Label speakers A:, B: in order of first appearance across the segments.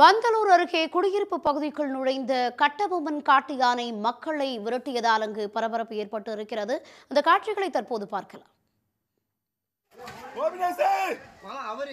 A: பந்தலூர் அருகே குடியிருப்பு பகுதிக்குள் நுழைந்த கட்டபொம்மன் காட்டு யானை மக்களை விரட்டியதால் அங்கு பரபரப்பு ஏற்பட்டு இருக்கிறது அந்த காட்சிகளை தற்போது பார்க்கலாம் அவர்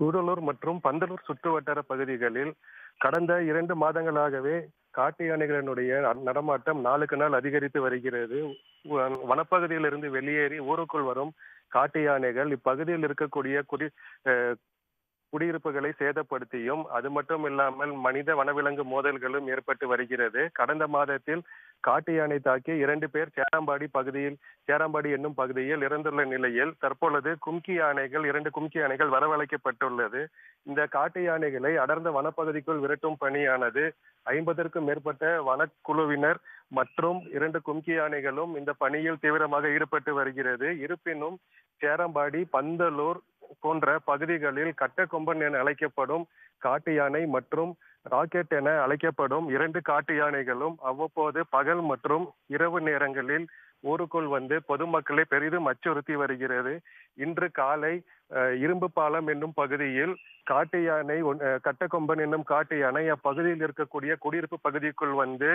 B: கூடலூர் மற்றும் பந்தலூர் சுற்றுவட்டார பகுதிகளில் கடந்த இரண்டு மாதங்களாகவே காட்டு யானைகளினுடைய நடமாட்டம் நாளுக்கு நாள் அதிகரித்து வருகிறது வனப்பகுதியிலிருந்து வெளியேறி ஊருக்குள் வரும் காட்டு யானைகள் இப்பகுதியில் இருக்கக்கூடிய குடி குடியிருப்புகளை சேதப்படுத்தியும் அது மட்டும் இல்லாமல் மனித வனவிலங்கு மோதல்களும் ஏற்பட்டு வருகிறது கடந்த மாதத்தில் காட்டு யானை தாக்கி இரண்டு பேர் சேரம்பாடி பகுதியில் சேரம்பாடி என்னும் பகுதியில் இறந்துள்ள நிலையில் தற்பொழுது கும்கி யானைகள் இரண்டு கும்கி யானைகள் வரவழைக்கப்பட்டுள்ளது இந்த காட்டு யானைகளை அடர்ந்த வனப்பகுதிக்குள் விரட்டும் பணியானது ஐம்பதற்கும் மேற்பட்ட வனக்குழுவினர் மற்றும் இரண்டு கும்கி யானைகளும் இந்த பணியில் தீவிரமாக ஈடுபட்டு வருகிறது இருப்பினும் சேரம்பாடி பந்தலூர் போன்ற பகுதிகளில் கட்டக்கொம்பன் என அழைக்கப்படும் காட்டு யானை மற்றும் ராக்கெட் என அழைக்கப்படும் இரண்டு காட்டு யானைகளும் அவ்வப்போது பகல் மற்றும் இரவு நேரங்களில் ஊருக்குள் வந்து பொதுமக்களை பெரிதும் அச்சுறுத்தி வருகிறது இன்று காலை இரும்பு பாலம் என்னும் பகுதியில் காட்டு யானை கட்டக்கொம்பன் என்னும் காட்டு யானை அப்பகுதியில் இருக்கக்கூடிய குடியிருப்பு பகுதிக்குள் வந்து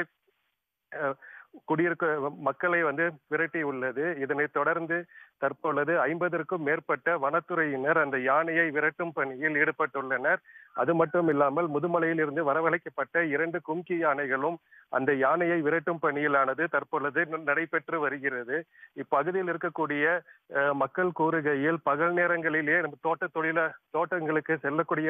B: குடியிருக்க மக்களை வந்து விரட்டி உள்ளது இதனைத் தொடர்ந்து தற்பொழுது ஐம்பதற்கும் மேற்பட்ட வனத்துறையினர் அந்த யானையை விரட்டும் பணியில் ஈடுபட்டுள்ளனர் அது மட்டும் இல்லாமல் முதுமலையில் இருந்து வரவழைக்கப்பட்ட இரண்டு கும்கி யானைகளும் அந்த யானையை விரட்டும் பணியிலானது தற்பொழுது நடைபெற்று வருகிறது இப்பகுதியில் இருக்கக்கூடிய மக்கள் கூறுகையில் பகல் நேரங்களிலேயே நம்ம தோட்ட தொழில தோட்டங்களுக்கு செல்லக்கூடிய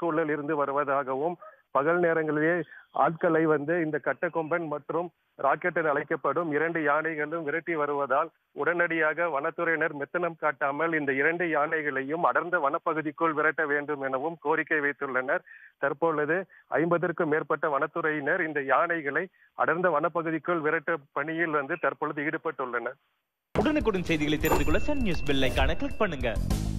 B: சூழல் இருந்து வருவதாகவும் பகல் நேரங்களிலேயே ஆட்களை வந்து இந்த கட்டக்கொம்பன் மற்றும் ராக்கெட் என அழைக்கப்படும் இரண்டு யானைகளும் விரட்டி வருவதால் உடனடியாக வனத்துறையினர் மெத்தனம் காட்டாமல் இந்த இரண்டு யானைகளையும் அடர்ந்த வனப்பகுதிக்குள் விரட்ட வேண்டும் எனவும் கோரிக்கை வைத்துள்ளனர் தற்பொழுது ஐம்பதற்கும் மேற்பட்ட வனத்துறையினர் இந்த யானைகளை அடர்ந்த வனப்பகுதிக்குள் விரட்ட பணியில் வந்து தற்பொழுது ஈடுபட்டுள்ளனர் உடனுக்குடன் செய்திகளை தெரிந்து கொள்ள சன் நியூஸ் பெல் கிளிக் பண்ணுங்க